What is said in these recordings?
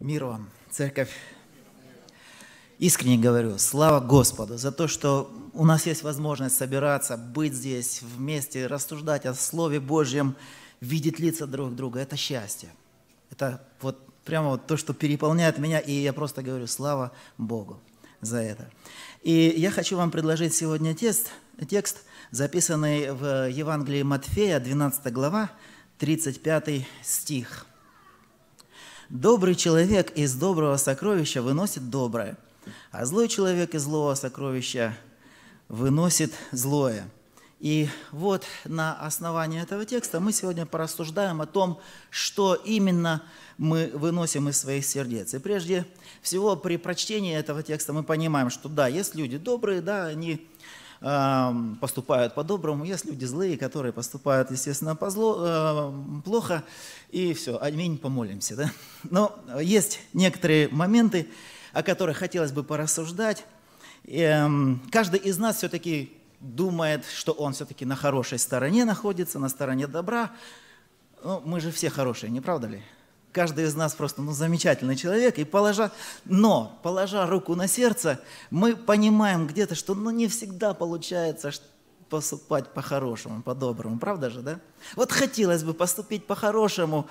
Мир вам, церковь. Искренне говорю, слава Господу за то, что у нас есть возможность собираться, быть здесь вместе, рассуждать о Слове Божьем, видеть лица друг друга. Это счастье. Это вот прямо вот то, что переполняет меня, и я просто говорю, слава Богу за это. И я хочу вам предложить сегодня текст, текст записанный в Евангелии Матфея, 12 глава, 35 стих – Добрый человек из доброго сокровища выносит доброе, а злой человек из злого сокровища выносит злое. И вот на основании этого текста мы сегодня порассуждаем о том, что именно мы выносим из своих сердец. И прежде всего при прочтении этого текста мы понимаем, что да, есть люди добрые, да, они поступают по-доброму, есть люди злые, которые поступают, естественно, по зло, плохо, и все, аминь, помолимся. Да? Но есть некоторые моменты, о которых хотелось бы порассуждать. Эм, каждый из нас все-таки думает, что он все-таки на хорошей стороне находится, на стороне добра. Но мы же все хорошие, не правда ли? Каждый из нас просто ну, замечательный человек, и положа, но положа руку на сердце, мы понимаем где-то, что ну, не всегда получается поступать по-хорошему, по-доброму, правда же, да? Вот хотелось бы поступить по-хорошему,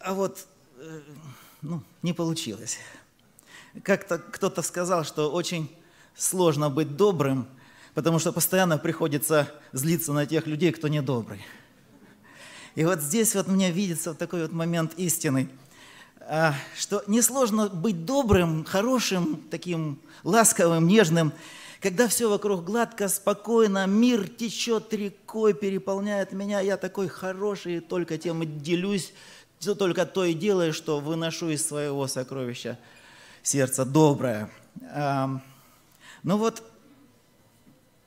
а вот э, ну, не получилось. Как-то кто-то сказал, что очень сложно быть добрым, потому что постоянно приходится злиться на тех людей, кто недобрый. добрый. И вот здесь вот мне видится вот такой вот момент истины, а, что несложно быть добрым, хорошим, таким ласковым, нежным, когда все вокруг гладко, спокойно, мир течет рекой, переполняет меня, я такой хороший, только тем и делюсь, только то и делаю, что выношу из своего сокровища сердце доброе. А, ну вот,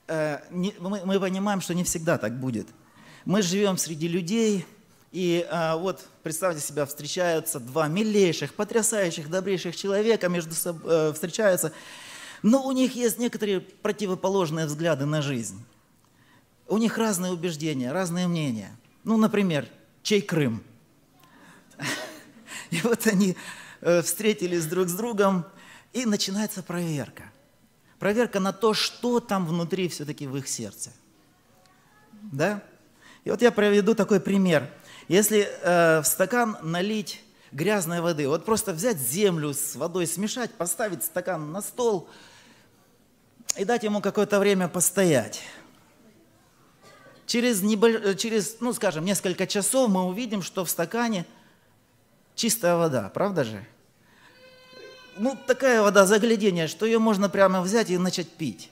э, мы понимаем, что не всегда так будет – мы живем среди людей, и а, вот представьте себя, встречаются два милейших, потрясающих, добрейших человека между собой э, встречаются, но у них есть некоторые противоположные взгляды на жизнь. У них разные убеждения, разные мнения. Ну, например, чей Крым? И вот они э, встретились друг с другом, и начинается проверка. Проверка на то, что там внутри все-таки в их сердце. Да? И вот я приведу такой пример. Если э, в стакан налить грязной воды, вот просто взять землю с водой смешать, поставить стакан на стол и дать ему какое-то время постоять. Через, небольш... Э, через, ну скажем, несколько часов мы увидим, что в стакане чистая вода, правда же? Ну, такая вода заглядение, что ее можно прямо взять и начать пить.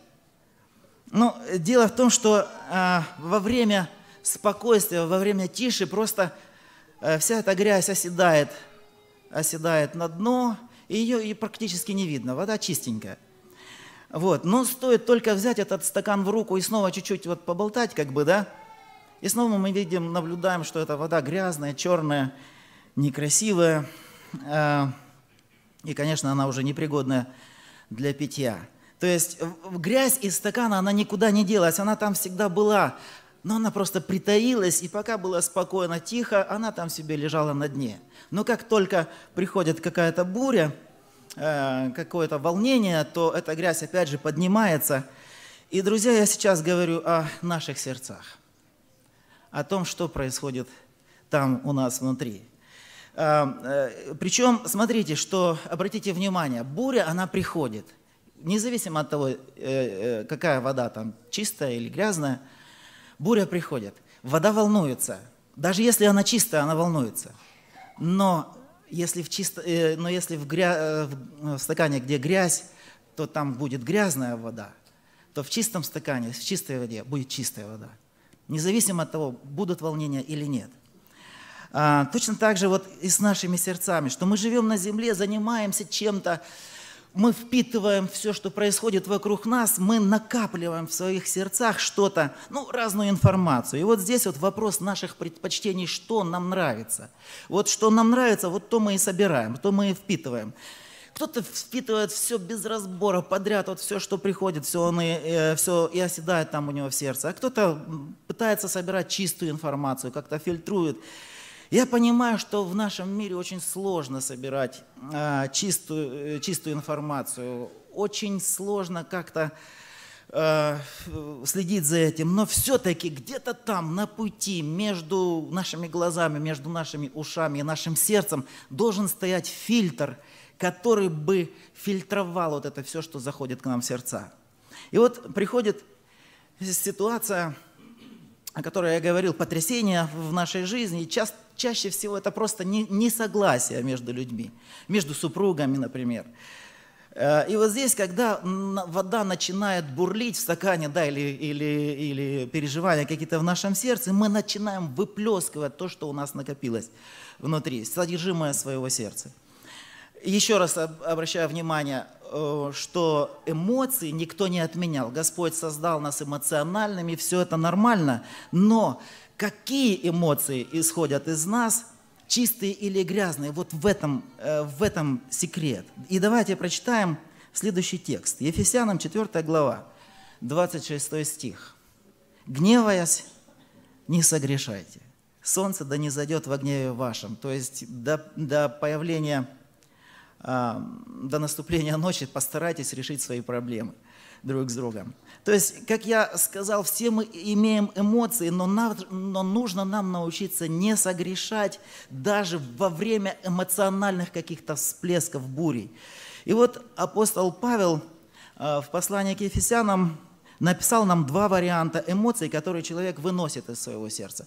Но ну, дело в том, что э, во время спокойствие, во время тиши просто э, вся эта грязь оседает, оседает на дно, и ее и практически не видно, вода чистенькая. Вот. Но стоит только взять этот стакан в руку и снова чуть-чуть вот поболтать, как бы, да, и снова мы видим, наблюдаем, что эта вода грязная, черная, некрасивая, э, и, конечно, она уже непригодная для питья. То есть грязь из стакана, она никуда не делась, она там всегда была. Но она просто притаилась, и пока было спокойно, тихо, она там себе лежала на дне. Но как только приходит какая-то буря, э, какое-то волнение, то эта грязь опять же поднимается. И, друзья, я сейчас говорю о наших сердцах, о том, что происходит там у нас внутри. Э, э, причем, смотрите, что, обратите внимание, буря, она приходит. Независимо от того, какая вода там, чистая или грязная – Буря приходит, вода волнуется. Даже если она чистая, она волнуется. Но если в, чисто, э, но если в, гря, э, э, в стакане, где грязь, то там будет грязная вода, то в чистом стакане, в чистой воде будет чистая вода. Независимо от того, будут волнения или нет. А, точно так же вот и с нашими сердцами, что мы живем на земле, занимаемся чем-то, мы впитываем все, что происходит вокруг нас, мы накапливаем в своих сердцах что-то, ну, разную информацию. И вот здесь вот вопрос наших предпочтений, что нам нравится. Вот что нам нравится, вот то мы и собираем, то мы и впитываем. Кто-то впитывает все без разбора, подряд, вот все, что приходит, все, он и, э, все и оседает там у него в сердце. А кто-то пытается собирать чистую информацию, как-то фильтрует. Я понимаю, что в нашем мире очень сложно собирать э, чистую, э, чистую информацию, очень сложно как-то э, следить за этим, но все-таки где-то там, на пути, между нашими глазами, между нашими ушами и нашим сердцем должен стоять фильтр, который бы фильтровал вот это все, что заходит к нам в сердца. И вот приходит ситуация, о которой я говорил, потрясения в нашей жизни, ча чаще всего это просто не, несогласие между людьми, между супругами, например. Э, и вот здесь, когда вода начинает бурлить в стакане, да, или, или, или переживания какие-то в нашем сердце, мы начинаем выплескивать то, что у нас накопилось внутри, содержимое своего сердца. Еще раз обращаю внимание, э, что эмоции никто не отменял. Господь создал нас эмоциональными, все это нормально. Но какие эмоции исходят из нас, чистые или грязные, вот в этом, э, в этом секрет. И давайте прочитаем следующий текст. Ефесянам 4 глава, 26 стих. «Гневаясь, не согрешайте. Солнце да не зайдет в гневе вашем». То есть до, до появления до наступления ночи постарайтесь решить свои проблемы друг с другом. То есть, как я сказал, все мы имеем эмоции, но, нам, но нужно нам научиться не согрешать даже во время эмоциональных каких-то всплесков бурей. И вот апостол Павел э, в послании к Ефесянам написал нам два варианта эмоций, которые человек выносит из своего сердца.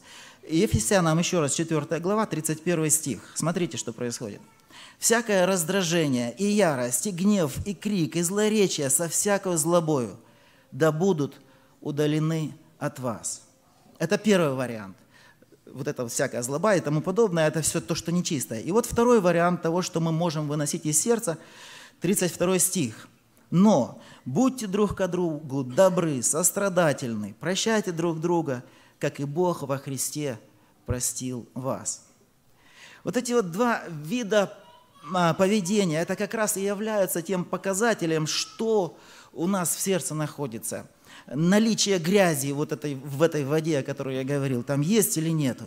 Ефесянам еще раз 4 глава, 31 стих. Смотрите, что происходит всякое раздражение, и ярость, и гнев, и крик, и злоречие со всякою злобою, да будут удалены от вас. Это первый вариант. Вот это всякая злоба и тому подобное, это все то, что нечистое. И вот второй вариант того, что мы можем выносить из сердца, 32 стих. Но будьте друг к другу добры, сострадательны, прощайте друг друга, как и Бог во Христе простил вас. Вот эти вот два вида а, поведения, это как раз и являются тем показателем, что у нас в сердце находится. Наличие грязи вот этой, в этой воде, о которой я говорил, там есть или нету.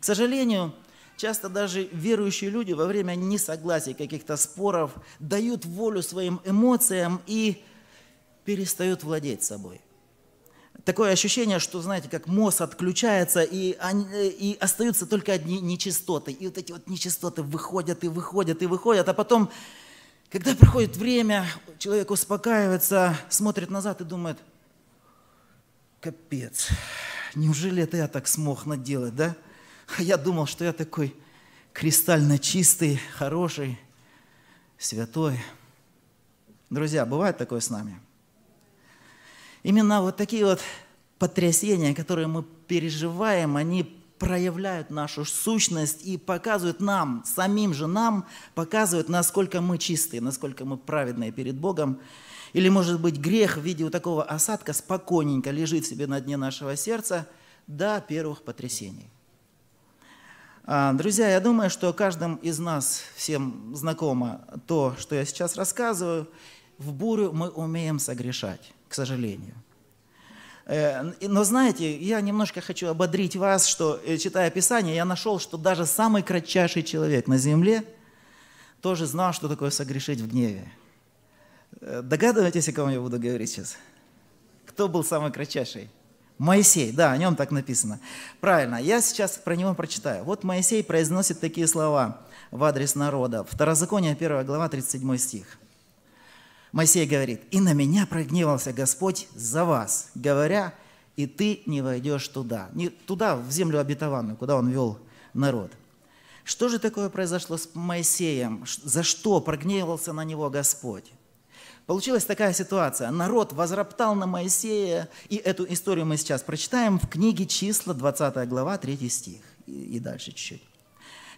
К сожалению, часто даже верующие люди во время несогласий, каких-то споров дают волю своим эмоциям и перестают владеть собой – такое ощущение, что, знаете, как мозг отключается, и, они, э, и остаются только одни нечистоты. И вот эти вот нечистоты выходят и выходят и выходят, а потом, когда приходит время, человек успокаивается, смотрит назад и думает, капец, неужели это я так смог наделать, да? А я думал, что я такой кристально чистый, хороший, святой. Друзья, бывает такое с нами – именно вот такие вот потрясения, которые мы переживаем, они проявляют нашу сущность и показывают нам, самим же нам, показывают, насколько мы чистые, насколько мы праведные перед Богом. Или, может быть, грех в виде вот такого осадка спокойненько лежит себе на дне нашего сердца до первых потрясений. А, друзья, я думаю, что каждым из нас всем знакомо то, что я сейчас рассказываю. В бурю мы умеем согрешать к сожалению. Э, но знаете, я немножко хочу ободрить вас, что, э, читая Писание, я нашел, что даже самый кратчайший человек на земле тоже знал, что такое согрешить в гневе. Э, догадываетесь, о ком я буду говорить сейчас? Кто был самый кратчайший? Моисей, да, о нем так написано. Правильно, я сейчас про него прочитаю. Вот Моисей произносит такие слова в адрес народа. Второзаконие, 1 глава, 37 стих. Моисей говорит, «И на меня прогневался Господь за вас, говоря, и ты не войдешь туда». Не туда, в землю обетованную, куда он вел народ. Что же такое произошло с Моисеем? За что прогневался на него Господь? Получилась такая ситуация. Народ возроптал на Моисея, и эту историю мы сейчас прочитаем в книге «Числа», 20 глава, 3 стих и дальше чуть-чуть.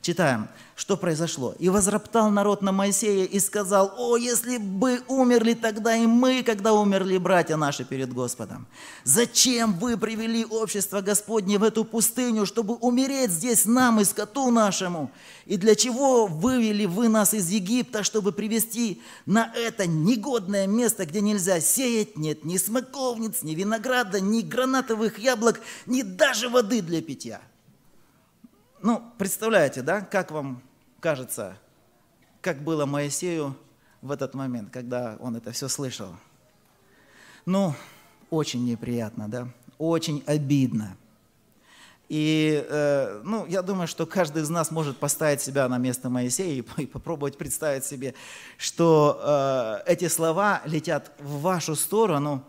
Читаем, что произошло. «И возроптал народ на Моисея и сказал, «О, если бы умерли тогда и мы, когда умерли братья наши перед Господом! Зачем вы привели общество Господне в эту пустыню, чтобы умереть здесь нам и скоту нашему? И для чего вывели вы нас из Египта, чтобы привести на это негодное место, где нельзя сеять, нет ни смоковниц, ни винограда, ни гранатовых яблок, ни даже воды для питья?» Ну, представляете, да, как вам кажется, как было Моисею в этот момент, когда он это все слышал? Ну, очень неприятно, да, очень обидно. И, э, ну, я думаю, что каждый из нас может поставить себя на место Моисея и, и попробовать представить себе, что э, эти слова летят в вашу сторону.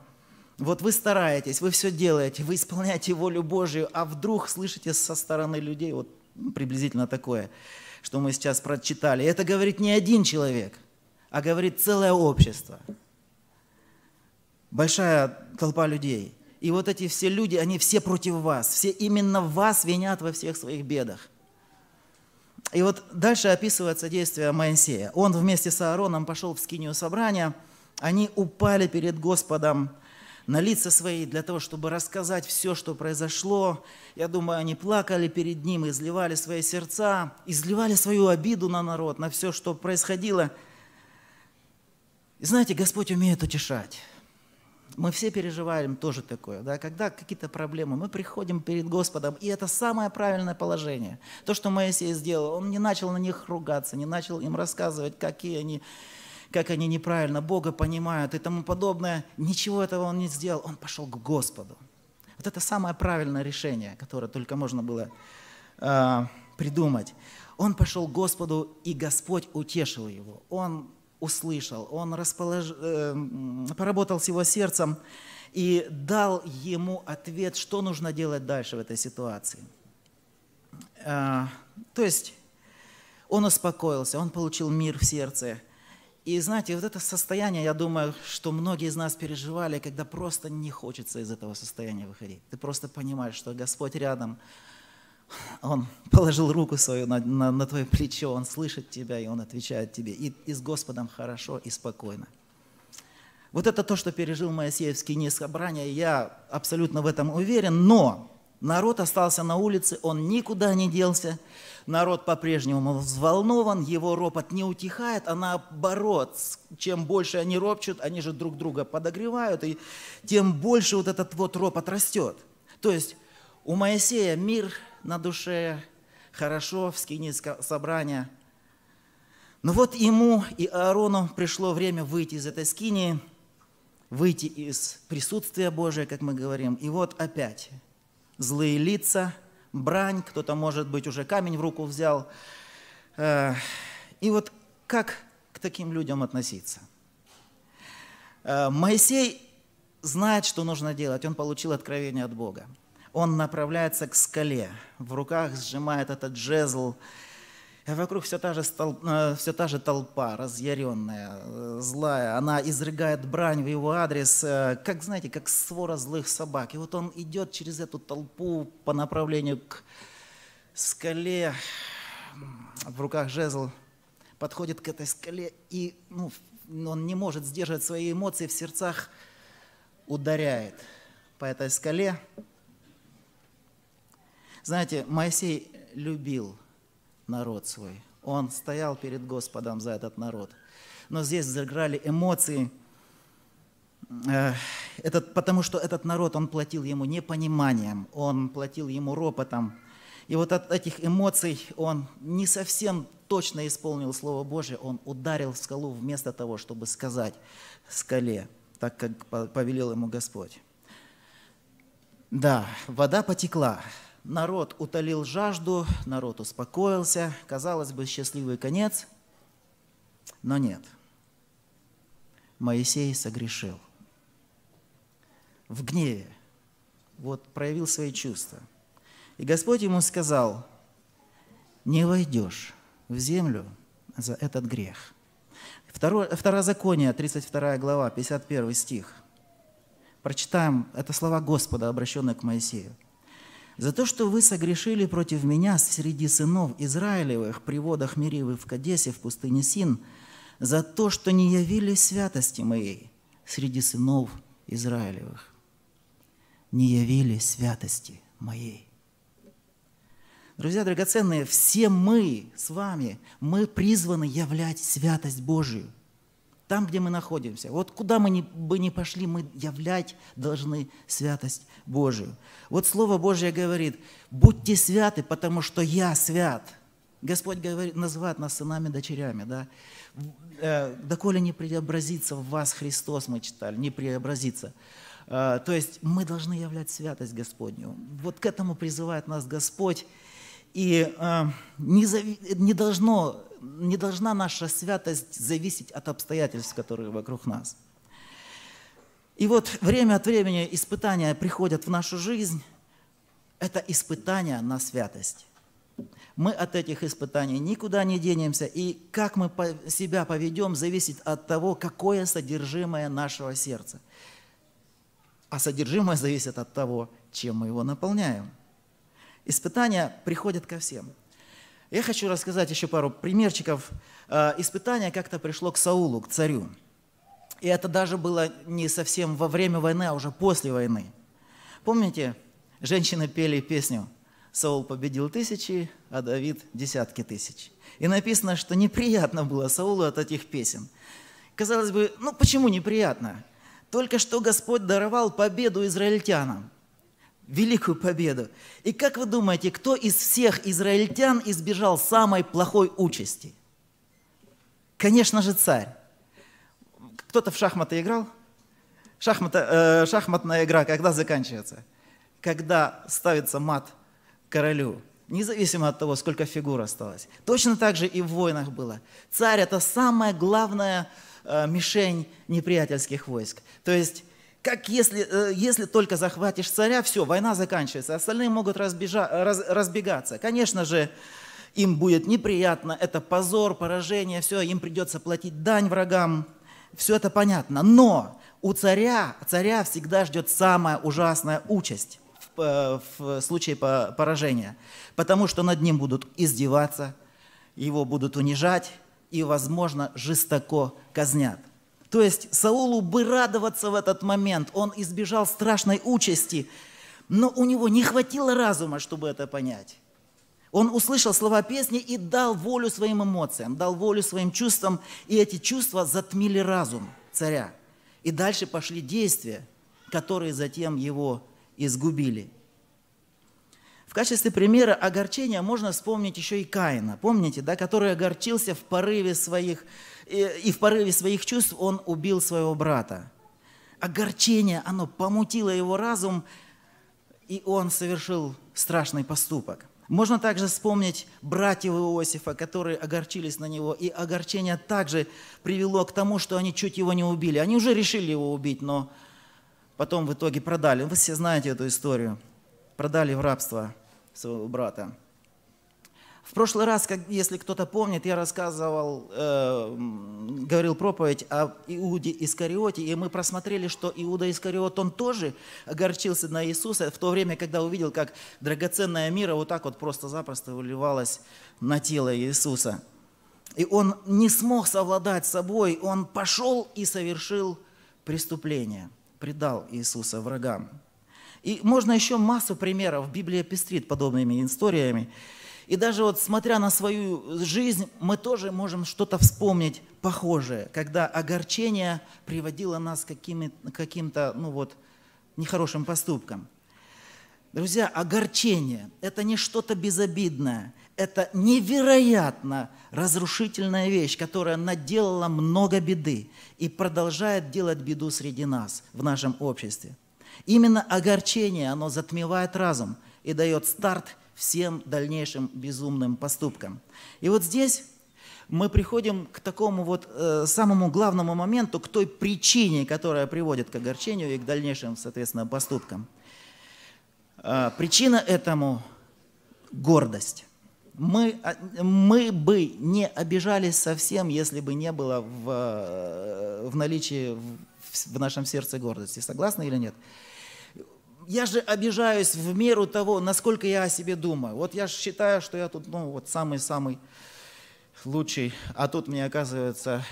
Вот вы стараетесь, вы все делаете, вы исполняете волю Божию, а вдруг слышите со стороны людей вот приблизительно такое, что мы сейчас прочитали. Это говорит не один человек, а говорит целое общество. Большая толпа людей. И вот эти все люди, они все против вас. Все именно вас винят во всех своих бедах. И вот дальше описывается действие Моисея. Он вместе с Аароном пошел в скинию собрания. Они упали перед Господом, на лица свои для того, чтобы рассказать все, что произошло. Я думаю, они плакали перед ним, изливали свои сердца, изливали свою обиду на народ, на все, что происходило. И знаете, Господь умеет утешать. Мы все переживаем тоже такое, да, когда какие-то проблемы, мы приходим перед Господом, и это самое правильное положение. То, что Моисей сделал, он не начал на них ругаться, не начал им рассказывать, какие они как они неправильно Бога понимают и тому подобное. Ничего этого он не сделал, он пошел к Господу. Вот это самое правильное решение, которое только можно было э, придумать. Он пошел к Господу, и Господь утешил его. Он услышал, он располож... э, поработал с его сердцем и дал ему ответ, что нужно делать дальше в этой ситуации. Э, то есть он успокоился, он получил мир в сердце, и знаете, вот это состояние, я думаю, что многие из нас переживали, когда просто не хочется из этого состояния выходить. Ты просто понимаешь, что Господь рядом, Он положил руку свою на, на, на твое плечо, Он слышит тебя, и Он отвечает тебе. И, и с Господом хорошо и спокойно. Вот это то, что пережил Моисеевский не я абсолютно в этом уверен, но народ остался на улице, он никуда не делся. Народ по-прежнему взволнован, его ропот не утихает, а наоборот, чем больше они ропчут, они же друг друга подогревают, и тем больше вот этот вот ропот растет. То есть у Моисея мир на душе, хорошо в скине собрания. Но вот ему и Аарону пришло время выйти из этой скинии, выйти из присутствия Божия, как мы говорим. И вот опять злые лица – брань, кто-то, может быть, уже камень в руку взял. Э, и вот как к таким людям относиться? Э, Моисей знает, что нужно делать. Он получил откровение от Бога. Он направляется к скале. В руках сжимает этот жезл. А вокруг все та, же стол, э, все та же толпа, разъяренная, э, злая. Она изрыгает брань в его адрес, э, как, знаете, как свора злых собак. И вот он идет через эту толпу по направлению к скале, в руках жезл, подходит к этой скале, и ну, он не может сдерживать свои эмоции в сердцах, ударяет по этой скале. Знаете, Моисей любил – народ свой. Он стоял перед Господом за этот народ. Но здесь заиграли эмоции, э, этот, потому что этот народ, он платил ему непониманием, он платил ему ропотом. И вот от этих эмоций он не совсем точно исполнил Слово Божие, он ударил в скалу вместо того, чтобы сказать скале, так как повелел ему Господь. Да, вода потекла, Народ утолил жажду, народ успокоился. Казалось бы, счастливый конец, но нет. Моисей согрешил. В гневе. Вот проявил свои чувства. И Господь ему сказал, не войдешь в землю за этот грех. Второ, Второзаконие, 32 глава, 51 стих. Прочитаем, это слова Господа, обращенные к Моисею за то, что вы согрешили против меня среди сынов Израилевых при водах Миривы в Кадесе, в пустыне Син, за то, что не явили святости моей среди сынов Израилевых. Не явили святости моей. Друзья драгоценные, все мы с вами, мы призваны являть святость Божию – там, где мы находимся. Вот куда мы ни, бы ни пошли, мы являть должны святость Божию. Вот Слово Божье говорит, будьте святы, потому что я свят. Господь говорит, называет нас сынами, дочерями, да? Э, Доколе не преобразится в вас Христос, мы читали, не преобразится. Э, то есть мы должны являть святость Господню. Вот к этому призывает нас Господь. И э, не, зави... не должно не должна наша святость зависеть от обстоятельств, которые вокруг нас. И вот время от времени испытания приходят в нашу жизнь. Это испытания на святость. Мы от этих испытаний никуда не денемся, и как мы себя поведем, зависит от того, какое содержимое нашего сердца. А содержимое зависит от того, чем мы его наполняем. Испытания приходят ко всем – я хочу рассказать еще пару примерчиков. Э, Испытание как-то пришло к Саулу, к царю. И это даже было не совсем во время войны, а уже после войны. Помните, женщины пели песню «Саул победил тысячи, а Давид – десятки тысяч». И написано, что неприятно было Саулу от этих песен. Казалось бы, ну почему неприятно? Только что Господь даровал победу израильтянам великую победу. И как вы думаете, кто из всех израильтян избежал самой плохой участи? Конечно же, царь. Кто-то в шахматы играл? Шахмата, э, шахматная игра когда заканчивается? Когда ставится мат королю, независимо от того, сколько фигур осталось. Точно так же и в войнах было. Царь – это самая главная э, мишень неприятельских войск. То есть как если, э, если только захватишь царя, все, война заканчивается, остальные могут разбежа, раз, разбегаться. Конечно же, им будет неприятно, это позор, поражение, все, им придется платить дань врагам, все это понятно. Но у царя, царя всегда ждет самая ужасная участь в, э, в случае поражения, потому что над ним будут издеваться, его будут унижать и, возможно, жестоко казнят. То есть Саулу бы радоваться в этот момент, он избежал страшной участи, но у него не хватило разума, чтобы это понять. Он услышал слова песни и дал волю своим эмоциям, дал волю своим чувствам, и эти чувства затмили разум царя. И дальше пошли действия, которые затем его изгубили качестве примера огорчения можно вспомнить еще и Каина, помните, да, который огорчился в порыве своих, э, и в порыве своих чувств он убил своего брата. Огорчение, оно помутило его разум, и он совершил страшный поступок. Можно также вспомнить братьев Иосифа, которые огорчились на него, и огорчение также привело к тому, что они чуть его не убили. Они уже решили его убить, но потом в итоге продали. Вы все знаете эту историю. Продали в рабство своего брата. В прошлый раз, как, если кто-то помнит, я рассказывал, э, говорил проповедь о Иуде Искариоте, и мы просмотрели, что Иуда Искариот, он тоже огорчился на Иисуса в то время, когда увидел, как драгоценная мира вот так вот просто-запросто выливалась на тело Иисуса. И он не смог совладать с собой, он пошел и совершил преступление, предал Иисуса врагам. И можно еще массу примеров. Библия пестрит подобными историями. И даже вот смотря на свою жизнь, мы тоже можем что-то вспомнить похожее, когда огорчение приводило нас к каким-то, ну вот, нехорошим поступкам. Друзья, огорчение – это не что-то безобидное, это невероятно разрушительная вещь, которая наделала много беды и продолжает делать беду среди нас, в нашем обществе. Именно огорчение, оно затмевает разум и дает старт всем дальнейшим безумным поступкам. И вот здесь мы приходим к такому вот э, самому главному моменту, к той причине, которая приводит к огорчению и к дальнейшим, соответственно, поступкам. Э, причина этому – гордость. Мы, а, мы бы не обижались совсем, если бы не было в, э, в наличии в нашем сердце гордости. Согласны или нет? Я же обижаюсь в меру того, насколько я о себе думаю. Вот я считаю, что я тут, ну, вот самый-самый лучший, а тут мне оказывается,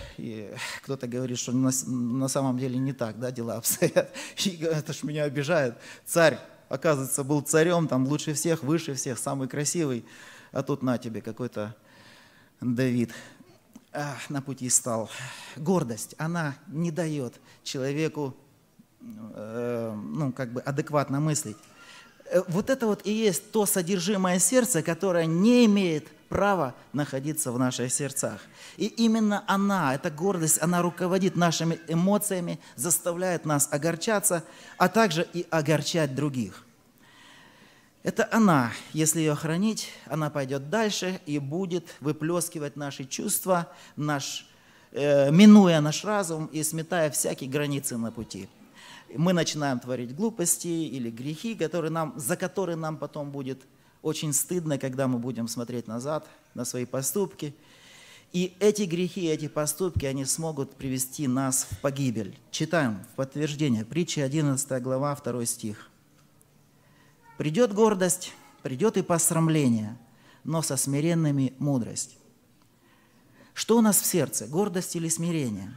кто-то говорит, что на, на самом деле не так, да, дела обстоят. И это ж меня обижает. Царь, оказывается, был царем, там лучше всех, выше всех, самый красивый, а тут на тебе какой-то Давид на пути стал. Гордость, она не дает человеку э, ну, как бы адекватно мыслить. Э, вот это вот и есть то содержимое сердца, которое не имеет права находиться в наших сердцах. И именно она, эта гордость, она руководит нашими эмоциями, заставляет нас огорчаться, а также и огорчать других. Это она. Если ее хранить, она пойдет дальше и будет выплескивать наши чувства, наш, э, минуя наш разум и сметая всякие границы на пути мы начинаем творить глупости или грехи, которые нам, за которые нам потом будет очень стыдно, когда мы будем смотреть назад на свои поступки. И эти грехи, эти поступки, они смогут привести нас в погибель. Читаем в подтверждение, притча 11 глава, 2 стих. Придет гордость, придет и посрамление, но со смиренными мудрость. Что у нас в сердце, гордость или смирение?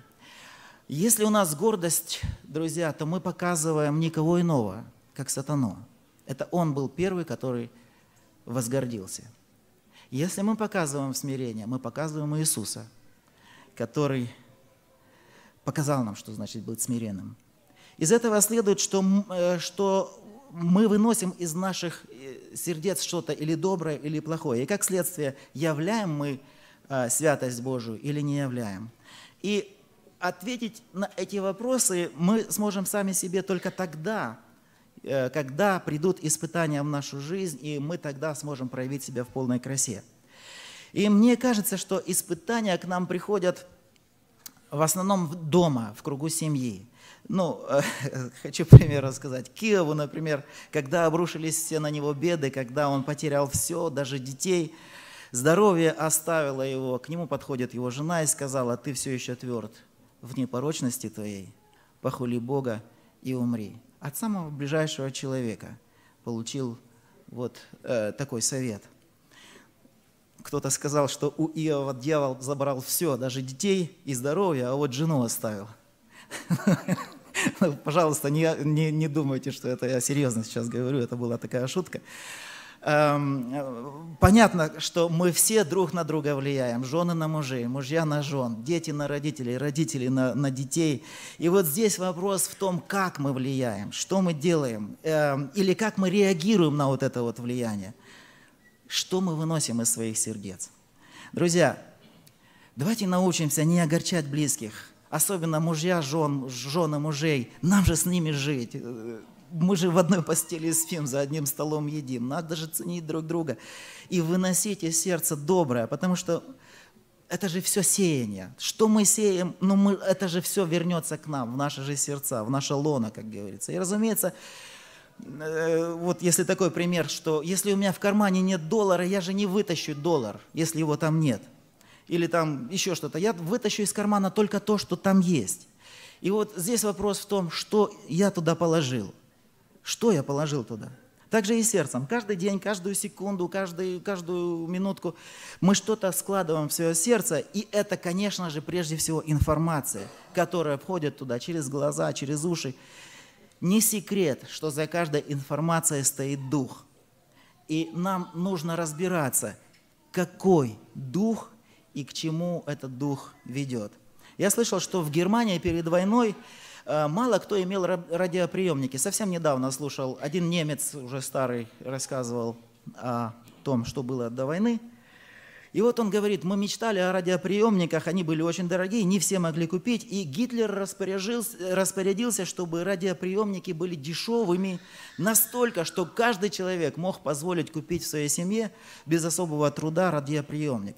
Если у нас гордость, друзья, то мы показываем никого иного, как сатану. Это он был первый, который возгордился. Если мы показываем смирение, мы показываем Иисуса, который показал нам, что значит быть смиренным. Из этого следует, что, э, что мы выносим из наших э, сердец что-то или доброе, или плохое. И как следствие, являем мы э, святость Божию или не являем. И ответить на эти вопросы мы сможем сами себе только тогда, э, когда придут испытания в нашу жизнь, и мы тогда сможем проявить себя в полной красе. И мне кажется, что испытания к нам приходят в основном дома, в кругу семьи. Ну, э, хочу пример рассказать. Киеву, например, когда обрушились все на него беды, когда он потерял все, даже детей, здоровье оставило его, к нему подходит его жена и сказала, ты все еще тверд в непорочности твоей, похули Бога и умри. От самого ближайшего человека получил вот э, такой совет. Кто-то сказал, что у Иова дьявол забрал все, даже детей и здоровье, а вот жену оставил. Ну, пожалуйста, не, не, не думайте, что это я серьезно сейчас говорю, это была такая шутка. Эм, понятно, что мы все друг на друга влияем. Жены на мужей, мужья на жен, дети на родителей, родители на, на детей. И вот здесь вопрос в том, как мы влияем, что мы делаем, эм, или как мы реагируем на вот это вот влияние. Что мы выносим из своих сердец. Друзья, давайте научимся не огорчать близких, особенно мужья, жен, жены мужей, нам же с ними жить. Э, мы же в одной постели спим, за одним столом едим. Надо же ценить друг друга. И выносите сердце доброе, потому что это же все сеяние. Что мы сеем, ну мы, это же все вернется к нам, в наши же сердца, в наше лоно, как говорится. И разумеется, э, вот если такой пример, что если у меня в кармане нет доллара, я же не вытащу доллар, если его там нет – или там еще что-то. Я вытащу из кармана только то, что там есть. И вот здесь вопрос в том, что я туда положил. Что я положил туда? Так же и сердцем. Каждый день, каждую секунду, каждую, каждую минутку мы что-то складываем в свое сердце, и это, конечно же, прежде всего информация, которая входит туда через глаза, через уши. Не секрет, что за каждой информацией стоит дух. И нам нужно разбираться, какой дух и к чему этот дух ведет. Я слышал, что в Германии перед войной э, мало кто имел радиоприемники. Совсем недавно слушал, один немец уже старый рассказывал о том, что было до войны. И вот он говорит, мы мечтали о радиоприемниках, они были очень дорогие, не все могли купить, и Гитлер распорядился, чтобы радиоприемники были дешевыми настолько, что каждый человек мог позволить купить в своей семье без особого труда радиоприемник.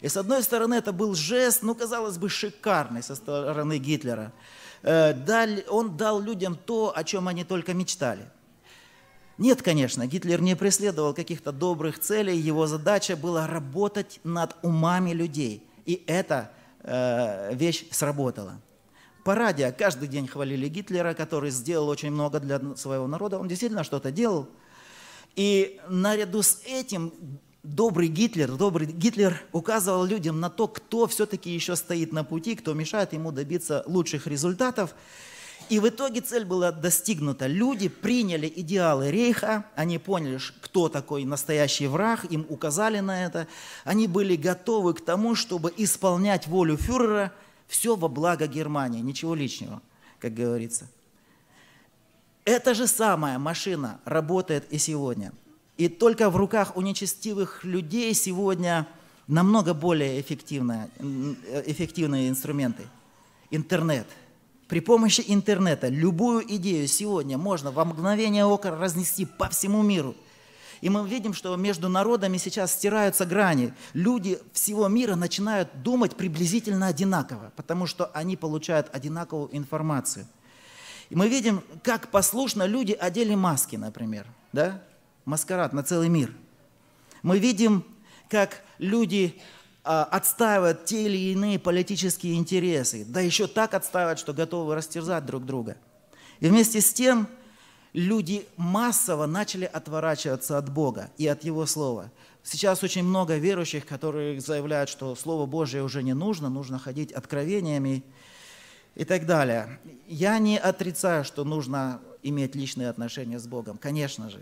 И с одной стороны, это был жест, ну, казалось бы, шикарный со стороны Гитлера. Э, он дал людям то, о чем они только мечтали. Нет, конечно, Гитлер не преследовал каких-то добрых целей, его задача была работать над умами людей. И эта э, вещь сработала. По радио каждый день хвалили Гитлера, который сделал очень много для своего народа. Он действительно что-то делал. И наряду с этим добрый Гитлер, добрый Гитлер указывал людям на то, кто все-таки еще стоит на пути, кто мешает ему добиться лучших результатов. И в итоге цель была достигнута. Люди приняли идеалы рейха, они поняли, кто такой настоящий враг, им указали на это. Они были готовы к тому, чтобы исполнять волю фюрера, все во благо Германии, ничего лишнего, как говорится. Эта же самая машина работает и сегодня – и только в руках у нечестивых людей сегодня намного более эффективные, э, эффективные инструменты. Интернет. При помощи интернета любую идею сегодня можно во мгновение ока разнести по всему миру. И мы видим, что между народами сейчас стираются грани. Люди всего мира начинают думать приблизительно одинаково, потому что они получают одинаковую информацию. И мы видим, как послушно люди одели маски, например. Да? маскарад на целый мир. Мы видим, как люди а, отстаивают те или иные политические интересы, да еще так отстаивают, что готовы растерзать друг друга. И вместе с тем люди массово начали отворачиваться от Бога и от Его Слова. Сейчас очень много верующих, которые заявляют, что Слово Божье уже не нужно, нужно ходить откровениями и так далее. Я не отрицаю, что нужно иметь личные отношения с Богом, конечно же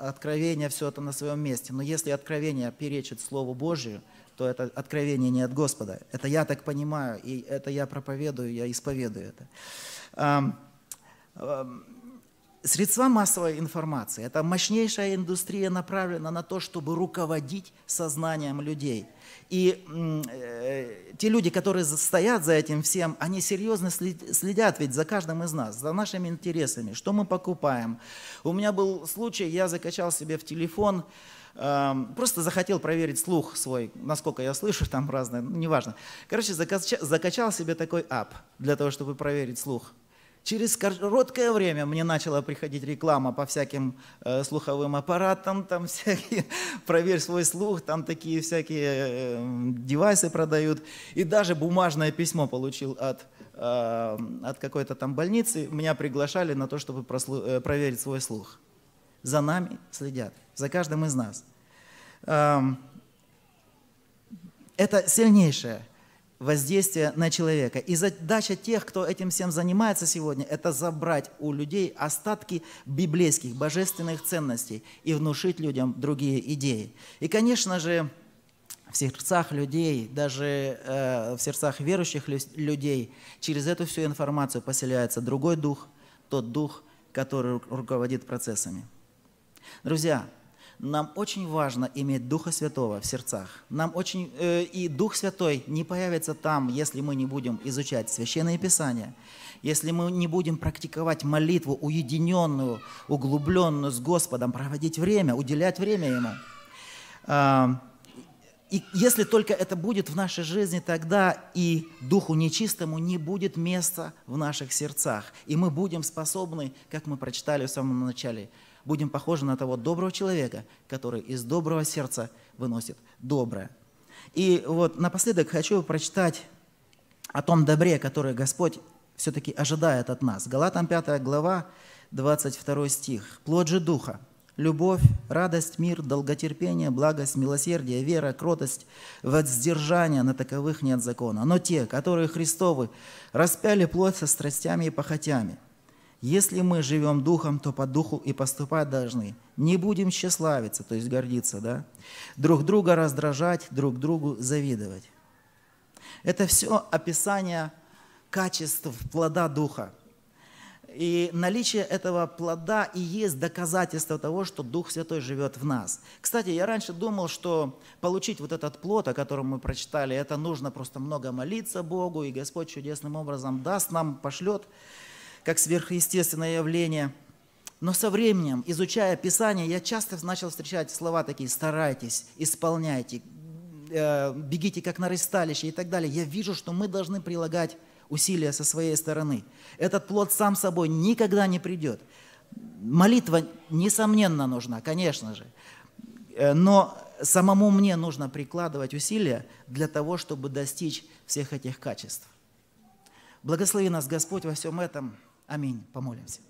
откровение, все это на своем месте. Но если откровение перечит Слову Божию, то это откровение не от Господа. Это я так понимаю, и это я проповедую, я исповедую это. Средства массовой информации – это мощнейшая индустрия, направлена на то, чтобы руководить сознанием людей. И э, те люди, которые стоят за этим всем, они серьезно следят ведь за каждым из нас, за нашими интересами, что мы покупаем. У меня был случай, я закачал себе в телефон, э, просто захотел проверить слух свой, насколько я слышу там разное, ну, неважно. Короче, закачал, закачал себе такой ап для того, чтобы проверить слух – Через короткое время мне начала приходить реклама по всяким э, слуховым аппаратам, там всякие, проверь свой слух, там такие всякие э, девайсы продают. И даже бумажное письмо получил от, э, от какой-то там больницы. Меня приглашали на то, чтобы прослу, э, проверить свой слух. За нами следят, за каждым из нас. Э, это сильнейшее воздействие на человека. И задача тех, кто этим всем занимается сегодня, это забрать у людей остатки библейских, божественных ценностей и внушить людям другие идеи. И, конечно же, в сердцах людей, даже э, в сердцах верующих людей, через эту всю информацию поселяется другой дух, тот дух, который руководит процессами. Друзья, нам очень важно иметь Духа Святого в сердцах. Нам очень, э, и Дух Святой не появится там, если мы не будем изучать Священное Писание, если мы не будем практиковать молитву уединенную, углубленную с Господом, проводить время, уделять время Ему. Э, и если только это будет в нашей жизни, тогда и духу нечистому не будет места в наших сердцах. И мы будем способны, как мы прочитали в самом начале, будем похожи на того доброго человека, который из доброго сердца выносит доброе. И вот напоследок хочу прочитать о том добре, которое Господь все-таки ожидает от нас. Галатам 5 глава, 22 стих. «Плод же Духа, любовь, радость, мир, долготерпение, благость, милосердие, вера, кротость, воздержание, на таковых нет закона. Но те, которые Христовы, распяли плоть со страстями и похотями. Если мы живем духом, то по духу и поступать должны. Не будем тщеславиться, то есть гордиться, да? Друг друга раздражать, друг другу завидовать. Это все описание качеств плода духа. И наличие этого плода и есть доказательство того, что Дух Святой живет в нас. Кстати, я раньше думал, что получить вот этот плод, о котором мы прочитали, это нужно просто много молиться Богу, и Господь чудесным образом даст нам, пошлет как сверхъестественное явление. Но со временем, изучая Писание, я часто начал встречать слова такие «старайтесь», «исполняйте», э, «бегите как на ресталище» и так далее. Я вижу, что мы должны прилагать усилия со своей стороны. Этот плод сам собой никогда не придет. Молитва, несомненно, нужна, конечно же. Э, но самому мне нужно прикладывать усилия для того, чтобы достичь всех этих качеств. Благослови нас, Господь, во всем этом. Аминь. Помолимся.